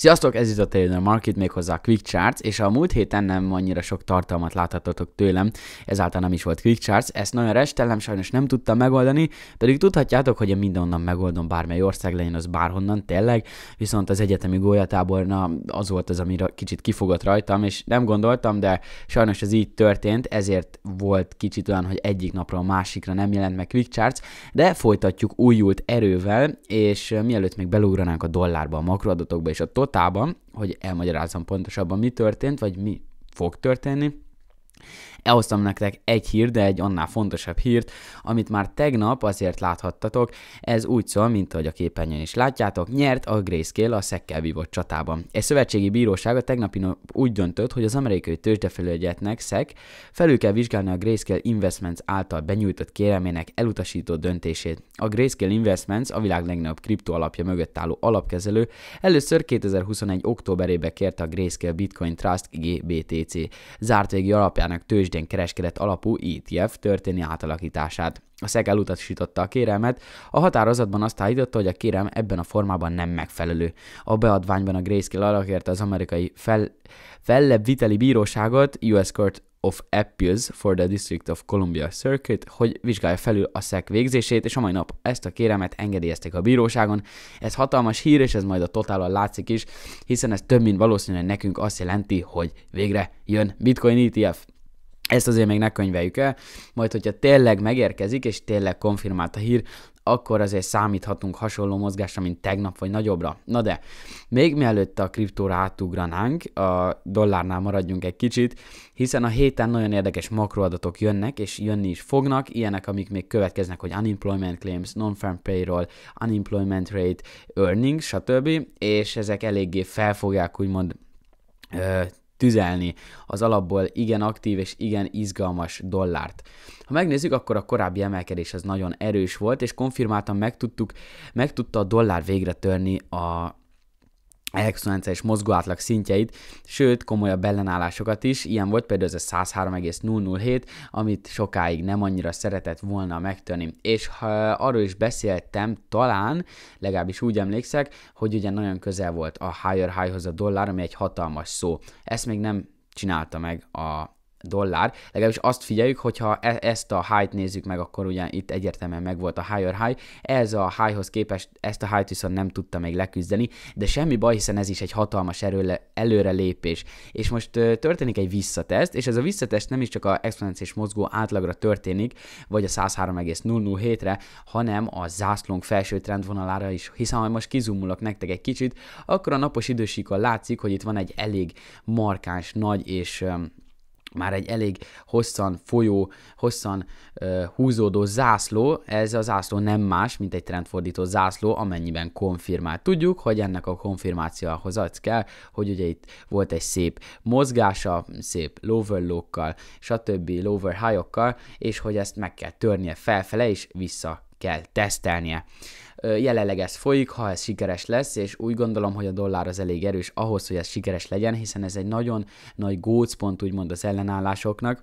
Sziasztok, ez itt a Trader Market, méghozzá a Quick Charts, és a múlt héten nem annyira sok tartalmat láthatatok tőlem, ezáltal nem is volt Quick Charts, ezt nagyon restellem, sajnos nem tudtam megoldani, pedig tudhatjátok, hogy én mindenhonnan megoldom, bármely ország legyen az bárhonnan, tényleg, viszont az egyetemi golyatáborna az volt az, amire kicsit kifogott rajtam, és nem gondoltam, de sajnos ez így történt, ezért volt kicsit olyan, hogy egyik napra a másikra nem jelent meg Quick Charts, de folytatjuk újult erővel, és mielőtt még belugranánk a dollárba, a makroadatokba és a tot nótában, hogy elmagyarázzam pontosabban, mi történt, vagy mi fog történni, elhoztam nektek egy hírt, de egy annál fontosabb hírt, amit már tegnap azért láthattatok. Ez úgy szól, mint ahogy a képernyőn is látjátok, nyert a Grayscale a szekkel vívott csatában. Egy szövetségi bíróság a tegnapi nap úgy döntött, hogy az amerikai tőzsdefelügyeletnek szek felül kell vizsgálni a Grayscale Investments által benyújtott kéremének elutasító döntését. A Grayscale Investments a világ legnagyobb kripto alapja mögött álló alapkezelő először 2021. októberébe kérte a Grayscale Bitcoin Trust GBTC zárt végi alapjának tőzsde szintén kereskedet alapú ETF történi átalakítását. A SEC elutasította a kérelmet, a határozatban azt állította, hogy a kérem ebben a formában nem megfelelő. A beadványban a Grayscale alakérte az amerikai fel, fellebbviteli bíróságot, US Court of Appeals for the District of Columbia Circuit, hogy vizsgálja felül a SZEK végzését, és a mai nap ezt a kéremet engedélyeztek a bíróságon. Ez hatalmas hír, és ez majd a totálon látszik is, hiszen ez több mint valószínűleg nekünk azt jelenti, hogy végre jön Bitcoin ETF. Ezt azért még ne könyveljük el, majd hogyha tényleg megérkezik, és tényleg konfirmált a hír, akkor azért számíthatunk hasonló mozgásra, mint tegnap, vagy nagyobbra. Na de, még mielőtt a kriptóra átugranánk, a dollárnál maradjunk egy kicsit, hiszen a héten nagyon érdekes makroadatok jönnek, és jönni is fognak, ilyenek, amik még következnek, hogy unemployment claims, non-farm payroll, unemployment rate, earnings, stb. És ezek eléggé fel fogják úgymond tüzelni az alapból igen aktív és igen izgalmas dollárt. Ha megnézzük, akkor a korábbi emelkedés az nagyon erős volt, és konfirmáltan megtudtuk, tudta a dollár végre törni a exponenciális mozgóátlag szintjeit, sőt komolyabb ellenállásokat is. Ilyen volt például ez a 103,007, amit sokáig nem annyira szeretett volna megtörni. És ha arról is beszéltem, talán, legalábbis úgy emlékszek, hogy ugye nagyon közel volt a higher highhoz a dollár, ami egy hatalmas szó. Ezt még nem csinálta meg a dollár. Legalábbis azt figyeljük, hogyha e- ezt a high-t nézzük meg, akkor ugye itt egyértelműen meg volt a higher high. Ez a high-hoz képest ezt a high-t viszont nem tudta még leküzdeni, de semmi baj, hiszen ez is egy hatalmas erőle- előrelépés. És most ö, történik egy visszateszt, és ez a visszateszt nem is csak a exponenciális mozgó átlagra történik, vagy a 103,007-re, hanem a zászlónk felső trendvonalára is, hiszen ha most kizumulok nektek egy kicsit, akkor a napos idősíkon látszik, hogy itt van egy elég markáns, nagy és ö, már egy elég hosszan folyó, hosszan uh, húzódó zászló, ez a zászló nem más, mint egy trendfordító zászló, amennyiben konfirmált. Tudjuk, hogy ennek a konfirmációhoz az kell, hogy ugye itt volt egy szép mozgása, szép lower low-kkal, stb. lower high-okkal, és hogy ezt meg kell törnie felfele, és vissza kell tesztelnie. Jelenleg ez folyik, ha ez sikeres lesz, és úgy gondolom, hogy a dollár az elég erős ahhoz, hogy ez sikeres legyen, hiszen ez egy nagyon nagy gócpont úgymond az ellenállásoknak,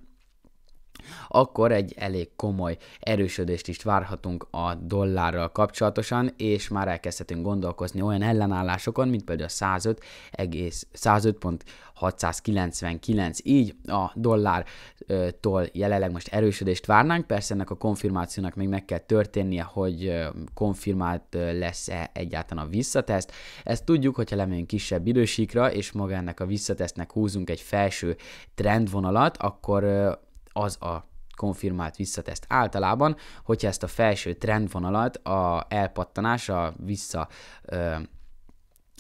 akkor egy elég komoly erősödést is várhatunk a dollárral kapcsolatosan, és már elkezdhetünk gondolkozni olyan ellenállásokon, mint például a 105,105.699, így a dollártól jelenleg most erősödést várnánk, persze ennek a konfirmációnak még meg kell történnie, hogy konfirmált lesz-e egyáltalán a visszateszt. Ezt tudjuk, hogyha lemegyünk kisebb idősíkra, és magának a visszatesznek húzunk egy felső trendvonalat, akkor az a konfirmált visszateszt. Általában, hogyha ezt a felső trendvonalat, a elpattanás, a vissza ö,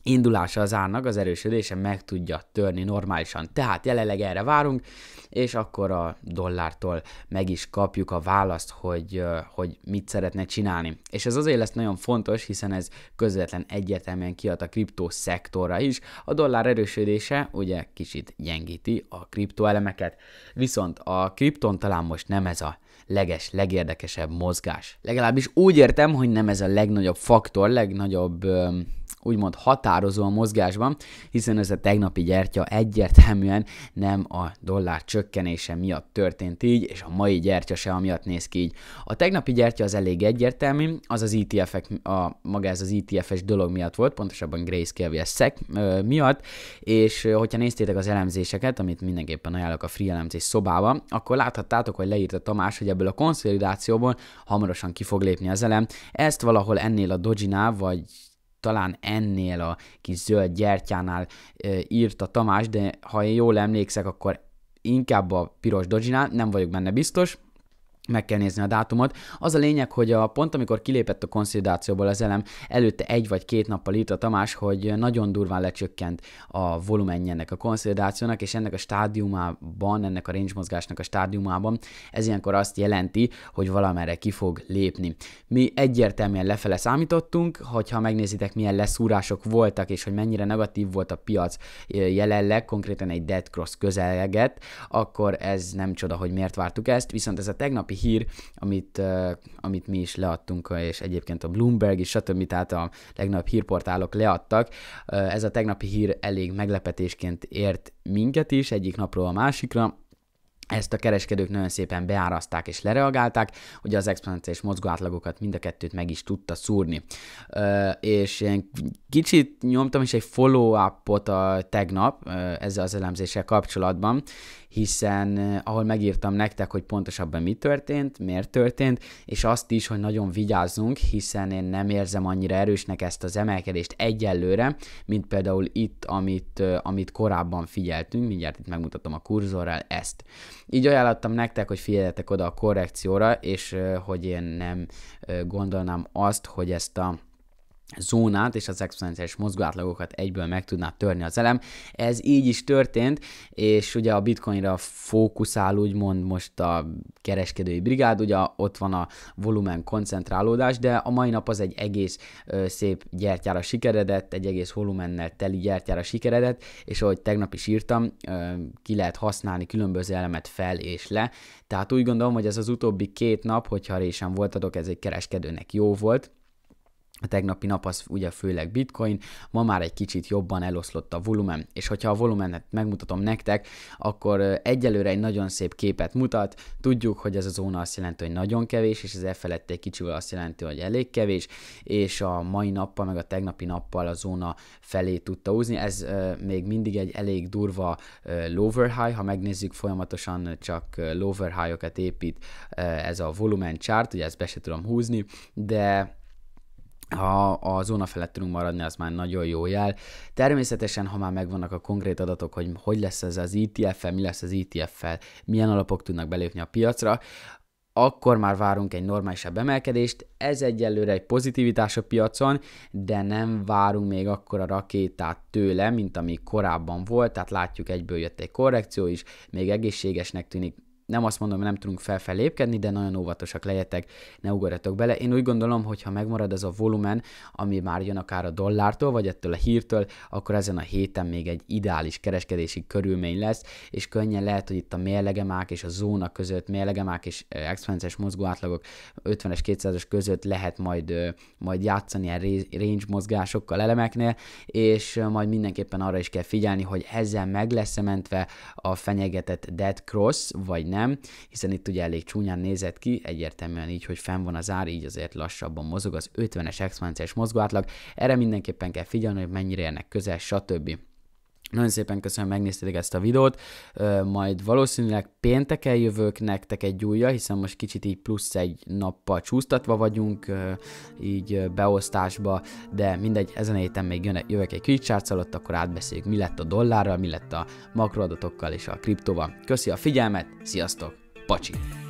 indulása az árnak, az erősödése meg tudja törni normálisan. Tehát jelenleg erre várunk, és akkor a dollártól meg is kapjuk a választ, hogy, hogy mit szeretne csinálni. És ez azért lesz nagyon fontos, hiszen ez közvetlen egyértelműen kiad a kriptó szektorra is. A dollár erősödése ugye kicsit gyengíti a kriptoelemeket. Viszont a kripton talán most nem ez a leges, legérdekesebb mozgás. Legalábbis úgy értem, hogy nem ez a legnagyobb faktor, legnagyobb úgymond határozó a mozgásban, hiszen ez a tegnapi gyertya egyértelműen nem a dollár csökkenése miatt történt így, és a mai gyertya se amiatt néz ki így. A tegnapi gyertya az elég egyértelmű, az az ETF-ek, a, maga ez az ETF-es dolog miatt volt, pontosabban Grace vs. SEC miatt, és hogyha néztétek az elemzéseket, amit mindenképpen ajánlok a free elemzés szobába, akkor láthattátok, hogy leírta Tamás, hogy ebből a konszolidációból hamarosan ki fog lépni az elem. Ezt valahol ennél a dojinál, vagy talán ennél a kis zöld gyertyánál e, írta Tamás, de ha én jól emlékszek, akkor inkább a piros dodzsinál, nem vagyok benne biztos, meg kell nézni a dátumot. Az a lényeg, hogy a pont, amikor kilépett a konszolidációból az elem, előtte egy vagy két nappal írt a Tamás, hogy nagyon durván lecsökkent a volumenje ennek a konszolidációnak, és ennek a stádiumában, ennek a range mozgásnak a stádiumában, ez ilyenkor azt jelenti, hogy valamerre ki fog lépni. Mi egyértelműen lefele számítottunk, hogyha megnézitek, milyen leszúrások voltak, és hogy mennyire negatív volt a piac jelenleg, konkrétan egy dead cross közeleget, akkor ez nem csoda, hogy miért vártuk ezt, viszont ez a tegnapi tegnapi hír, amit, amit mi is leadtunk, és egyébként a Bloomberg is, stb. Tehát a legnagyobb hírportálok leadtak. Ez a tegnapi hír elég meglepetésként ért minket is, egyik napról a másikra ezt a kereskedők nagyon szépen beáraszták és lereagálták, hogy az exponenciális mozgóátlagokat mind a kettőt meg is tudta szúrni. Ö, és én kicsit nyomtam is egy follow-upot a tegnap ezzel az elemzéssel kapcsolatban, hiszen ahol megírtam nektek, hogy pontosabban mi történt, miért történt, és azt is, hogy nagyon vigyázzunk, hiszen én nem érzem annyira erősnek ezt az emelkedést egyelőre, mint például itt, amit, amit korábban figyeltünk, mindjárt itt megmutatom a kurzorral ezt. Így ajánlottam nektek, hogy figyeljetek oda a korrekcióra, és hogy én nem gondolnám azt, hogy ezt a zónát és az exponenciális mozgóátlagokat egyből meg tudná törni az elem. Ez így is történt, és ugye a bitcoinra fókuszál úgymond most a kereskedői brigád, ugye ott van a volumen koncentrálódás, de a mai nap az egy egész ö, szép gyertyára sikeredett, egy egész volumennel teli gyertyára sikeredett, és ahogy tegnap is írtam, ö, ki lehet használni különböző elemet fel és le, tehát úgy gondolom, hogy ez az utóbbi két nap, hogyha résen voltatok, ez egy kereskedőnek jó volt, a tegnapi nap az ugye főleg bitcoin, ma már egy kicsit jobban eloszlott a volumen, és hogyha a volumenet megmutatom nektek, akkor egyelőre egy nagyon szép képet mutat, tudjuk, hogy ez a zóna azt jelenti, hogy nagyon kevés, és ez e felett egy kicsivel azt jelenti, hogy elég kevés, és a mai nappal, meg a tegnapi nappal a zóna felé tudta úzni, ez még mindig egy elég durva lower high, ha megnézzük folyamatosan csak lower high-okat épít ez a volumen chart, ugye ezt be se tudom húzni, de ha a zóna felett tudunk maradni, az már nagyon jó jel. Természetesen, ha már megvannak a konkrét adatok, hogy hogy lesz ez az ETF-fel, mi lesz az ETF-fel, milyen alapok tudnak belépni a piacra, akkor már várunk egy normálisabb emelkedést, ez egyelőre egy pozitivitás a piacon, de nem várunk még akkora rakétát tőle, mint ami korábban volt, tehát látjuk egyből jött egy korrekció is, még egészségesnek tűnik, nem azt mondom, hogy nem tudunk felfelé de nagyon óvatosak legyetek, ne ugorjatok bele. Én úgy gondolom, hogy ha megmarad ez a volumen, ami már jön akár a dollártól, vagy ettől a hírtől, akkor ezen a héten még egy ideális kereskedési körülmény lesz, és könnyen lehet, hogy itt a mérlegemák és a zóna között, mérlegemák és exponenciális átlagok 50-es, 200-es között lehet majd, majd játszani ilyen range mozgásokkal, elemeknél, és majd mindenképpen arra is kell figyelni, hogy ezzel meg lesz mentve a fenyegetett dead cross, vagy nem, hiszen itt ugye elég csúnyán nézett ki, egyértelműen így, hogy fenn van az ár, így azért lassabban mozog az 50-es exponenciális mozgóátlag. Erre mindenképpen kell figyelni, hogy mennyire ennek közel, stb. Nagyon szépen köszönöm, megnéztétek ezt a videót, majd valószínűleg pénteken jövök nektek egy újra, hiszen most kicsit így plusz egy nappal csúsztatva vagyunk, így beosztásba, de mindegy, ezen a héten még jön, jövök egy kicsárc alatt, akkor átbeszéljük, mi lett a dollárral, mi lett a makroadatokkal és a kriptóval. Köszi a figyelmet, sziasztok, pacsi!